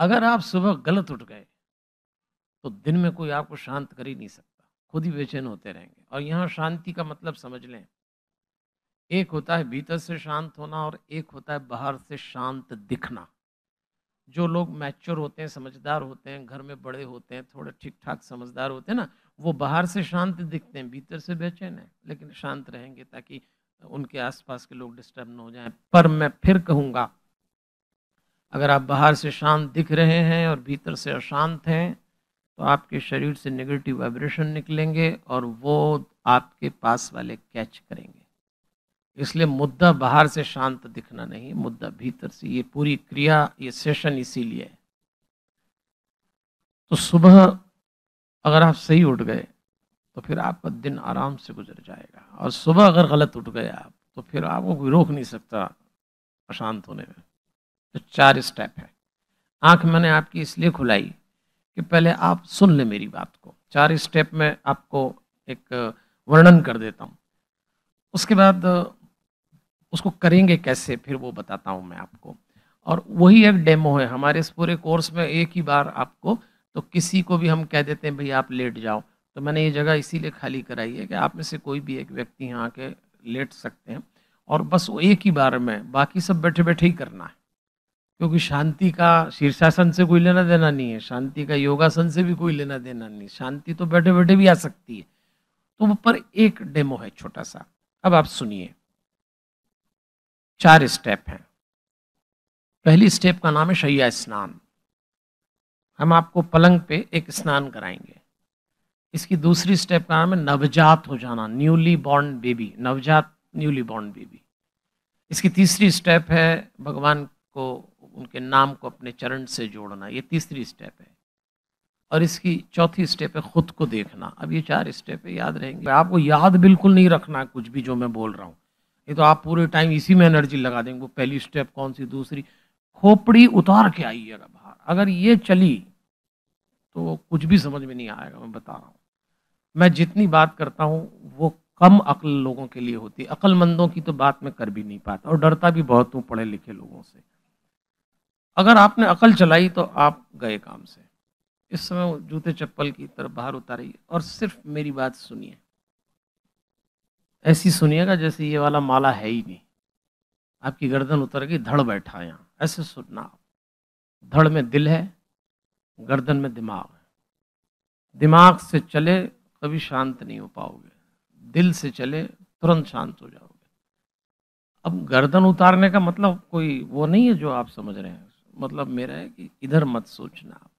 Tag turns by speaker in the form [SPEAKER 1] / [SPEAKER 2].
[SPEAKER 1] अगर आप सुबह गलत उठ गए तो दिन में कोई आपको शांत कर ही नहीं सकता खुद ही बेचैन होते रहेंगे और यहाँ शांति का मतलब समझ लें एक होता है भीतर से शांत होना और एक होता है बाहर से शांत दिखना जो लोग मैच्योर होते हैं समझदार होते हैं घर में बड़े होते हैं थोड़े ठीक ठाक समझदार होते हैं ना वो बाहर से शांत दिखते हैं भीतर से बेचैन है लेकिन शांत रहेंगे ताकि उनके आसपास के लोग डिस्टर्ब ना हो जाएं पर मैं फिर कहूँगा अगर आप बाहर से शांत दिख रहे हैं और भीतर से अशांत हैं तो आपके शरीर से नेगेटिव वाइब्रेशन निकलेंगे और वो आपके पास वाले कैच करेंगे इसलिए मुद्दा बाहर से शांत दिखना नहीं मुद्दा भीतर से ये पूरी क्रिया ये सेशन इसीलिए है तो सुबह अगर आप सही उठ गए तो फिर आपका दिन आराम से गुजर जाएगा और सुबह अगर गलत उठ गए आप तो फिर आपको कोई रोक नहीं सकता अशांत होने में तो चार स्टेप है आंख मैंने आपकी इसलिए खुलाई कि पहले आप सुन ले मेरी बात को चार स्टेप में आपको एक वर्णन कर देता हूँ उसके बाद उसको करेंगे कैसे फिर वो बताता हूँ मैं आपको और वही एक डेमो है हमारे इस पूरे कोर्स में एक ही बार आपको तो किसी को भी हम कह देते हैं भाई आप लेट जाओ तो मैंने ये जगह इसीलिए खाली कराई है कि आप में से कोई भी एक व्यक्ति यहाँ आके लेट सकते हैं और बस वो एक ही बार में बाकी सब बैठे बैठे ही करना है क्योंकि शांति का शीर्षासन से कोई लेना देना नहीं है शांति का योगासन से भी कोई लेना देना नहीं शांति तो बैठे बैठे भी आ सकती है तो ऊपर पर एक डेमो है छोटा सा अब आप सुनिए चार स्टेप हैं पहली स्टेप का नाम है शैया स्नान हम आपको पलंग पे एक स्नान कराएंगे इसकी दूसरी स्टेप का नाम है नवजात हो जाना न्यूली बॉर्न बेबी नवजात न्यूली बॉर्न बेबी इसकी तीसरी स्टेप है भगवान को उनके नाम को अपने चरण से जोड़ना ये तीसरी स्टेप है और इसकी चौथी स्टेप है खुद को देखना अब ये चार स्टेप है याद रहेंगे आपको याद बिल्कुल नहीं रखना कुछ भी जो मैं बोल रहा हूँ ये तो आप पूरे टाइम इसी में एनर्जी लगा देंगे वो पहली स्टेप कौन सी दूसरी खोपड़ी उतार के आइएगा बाहर अगर ये चली तो कुछ भी समझ में नहीं आएगा मैं बता रहा हूँ मैं जितनी बात करता हूँ वो कम अकल लोगों के लिए होती है अक्लमंदों की तो बात मैं कर भी नहीं पाता और डरता भी बहुत हूँ पढ़े लिखे लोगों से अगर आपने अकल चलाई तो आप गए काम से इस समय वो जूते चप्पल की तरफ बाहर उतारी और सिर्फ मेरी बात सुनिए ऐसी सुनिएगा जैसे ये वाला माला है ही नहीं आपकी गर्दन उतर गई धड़ बैठा यहाँ ऐसे सुनना धड़ में दिल है गर्दन में दिमाग है दिमाग से चले कभी शांत नहीं हो पाओगे दिल से चले तुरंत शांत हो जाओगे अब गर्दन उतारने का मतलब कोई वो नहीं है जो आप समझ रहे हैं मतलब मेरा है कि इधर मत सोचना आप